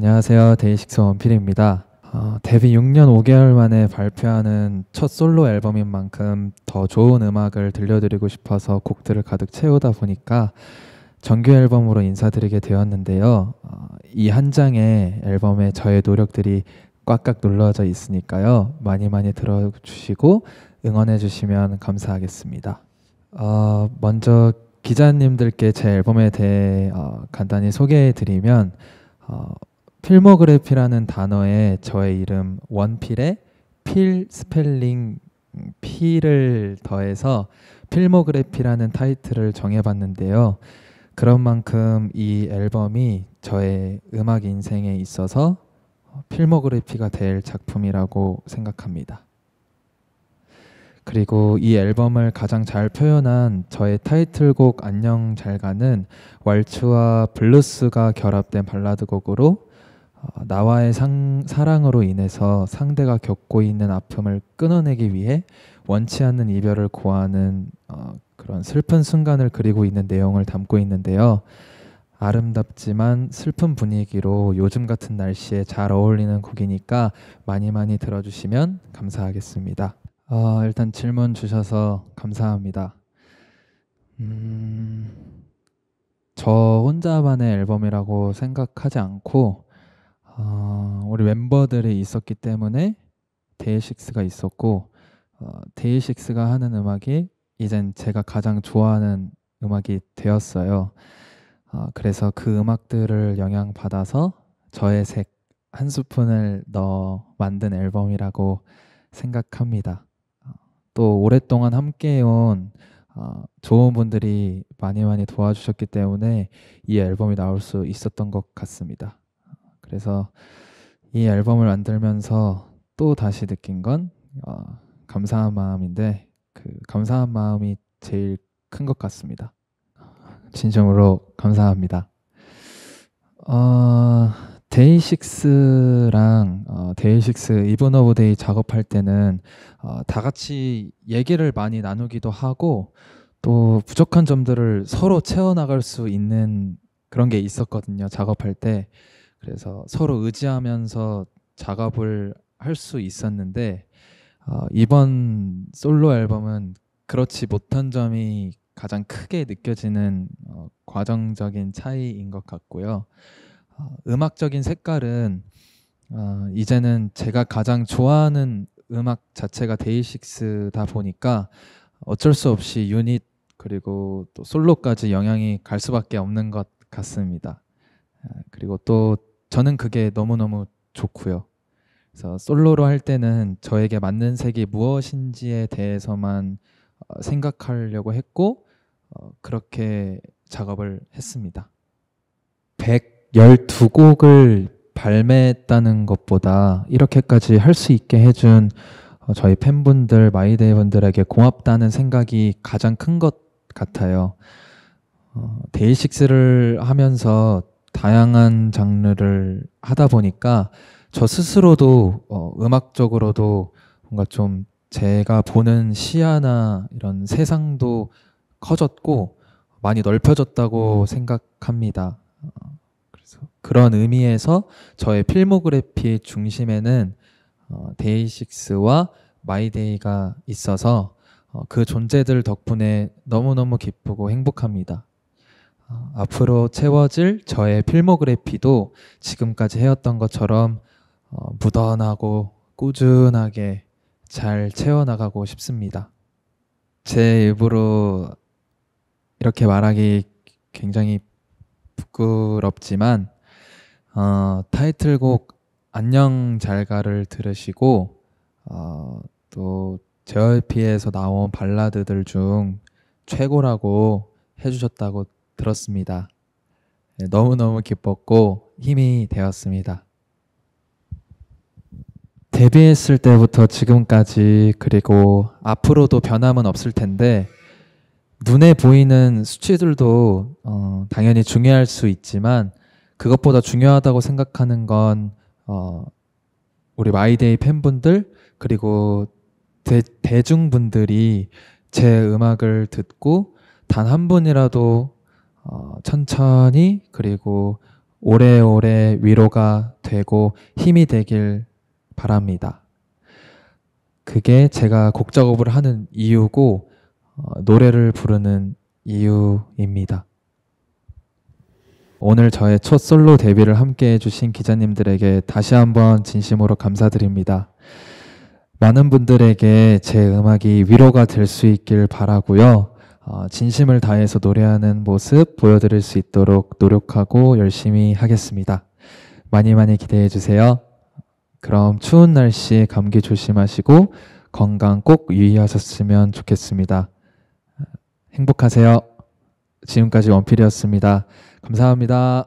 안녕하세요. 데이식스 원필입니다. 어, 데뷔 6년 5개월 만에 발표하는 첫 솔로 앨범인 만큼 더 좋은 음악을 들려드리고 싶어서 곡들을 가득 채우다 보니까 정규 앨범으로 인사드리게 되었는데요. 어, 이한 장의 앨범에 저의 노력들이 꽉꽉 눌러져 있으니까요. 많이 많이 들어주시고 응원해 주시면 감사하겠습니다. 어, 먼저 기자님들께 제 앨범에 대해 어, 간단히 소개해 드리면 어, 필모그래피라는 단어에 저의 이름 원필의필 스펠링 P를 더해서 필모그래피라는 타이틀을 정해봤는데요. 그런 만큼 이 앨범이 저의 음악 인생에 있어서 필모그래피가 될 작품이라고 생각합니다. 그리고 이 앨범을 가장 잘 표현한 저의 타이틀곡 안녕 잘 가는 왈츠와 블루스가 결합된 발라드 곡으로 어, 나와의 상, 사랑으로 인해서 상대가 겪고 있는 아픔을 끊어내기 위해 원치 않는 이별을 고하는 어, 그런 슬픈 순간을 그리고 있는 내용을 담고 있는데요. 아름답지만 슬픈 분위기로 요즘 같은 날씨에 잘 어울리는 곡이니까 많이 많이 들어주시면 감사하겠습니다. 어, 일단 질문 주셔서 감사합니다. 음, 저 혼자만의 앨범이라고 생각하지 않고 어, 우리 멤버들이 있었기 때문에 데이식스가 있었고 어, 데이식스가 하는 음악이 이젠 제가 가장 좋아하는 음악이 되었어요. 어, 그래서 그 음악들을 영향 받아서 저의 색 한 스푼을 넣어 만든 앨범이라고 생각합니다. 어, 또 오랫동안 함께해온 어, 좋은 분들이 많이 많이 도와주셨기 때문에 이 앨범이 나올 수 있었던 것 같습니다. 그래서 이 앨범을 만들면서 또 다시 느낀 건 어, 감사한 마음인데 그 감사한 마음이 제일 큰 것 같습니다. 진심으로 감사합니다. 어, 데이식스랑 어, 데이식스 이븐 오브 데이 작업할 때는 어, 다 같이 얘기를 많이 나누기도 하고 또 부족한 점들을 서로 채워나갈 수 있는 그런 게 있었거든요. 작업할 때. 그래서 서로 의지하면서 작업을 할 수 있었는데 어, 이번 솔로 앨범은 그렇지 못한 점이 가장 크게 느껴지는 어, 과정적인 차이인 것 같고요. 어, 음악적인 색깔은 어, 이제는 제가 가장 좋아하는 음악 자체가 데이식스다 보니까 어쩔 수 없이 유닛 그리고 또 솔로까지 영향이 갈 수밖에 없는 것 같습니다. 어, 그리고 또 저는 그게 너무너무 좋고요. 그래서 솔로로 할 때는 저에게 맞는 색이 무엇인지에 대해서만 어, 생각하려고 했고 어, 그렇게 작업을 했습니다. 112곡을 발매했다는 것보다 이렇게까지 할 수 있게 해준 어, 저희 팬분들, 마이데이 분들에게 고맙다는 생각이 가장 큰 것 같아요. 데이식스를 하면서 다양한 장르를 하다 보니까 저 스스로도 어, 음악적으로도 뭔가 좀 제가 보는 시야나 이런 세상도 커졌고 많이 넓혀졌다고 생각합니다. 어, 그래서 그런 의미에서 저의 필모그래피 중심에는 어, 데이식스와 마이데이가 있어서 어, 그 존재들 덕분에 너무너무 기쁘고 행복합니다. 어, 앞으로 채워질 저의 필모그래피도 지금까지 해왔던 것처럼 어, 무던하고 꾸준하게 잘 채워나가고 싶습니다. 제 입으로 이렇게 말하기 굉장히 부끄럽지만 어, 타이틀곡 안녕 잘가를 들으시고 어, 또 JYP에서 나온 발라드들 중 최고라고 해주셨다고 들었습니다. 네, 너무너무 기뻤고 힘이 되었습니다. 데뷔했을 때부터 지금까지 그리고 앞으로도 변함은 없을 텐데 눈에 보이는 수치들도 어, 당연히 중요할 수 있지만 그것보다 중요하다고 생각하는 건 어, 우리 마이데이 팬분들 그리고 대, 대중분들이 제 음악을 듣고 단 한 분이라도 어, 천천히 그리고 오래오래 위로가 되고 힘이 되길 바랍니다. 그게 제가 곡 작업을 하는 이유고 어, 노래를 부르는 이유입니다. 오늘 저의 첫 솔로 데뷔를 함께 해주신 기자님들에게 다시 한번 진심으로 감사드립니다. 많은 분들에게 제 음악이 위로가 될 수 있길 바라고요. 어, 진심을 다해서 노래하는 모습 보여드릴 수 있도록 노력하고 열심히 하겠습니다. 많이 많이 기대해 주세요. 그럼 추운 날씨 감기 조심하시고 건강 꼭 유의하셨으면 좋겠습니다. 행복하세요. 지금까지 원필이었습니다. 감사합니다.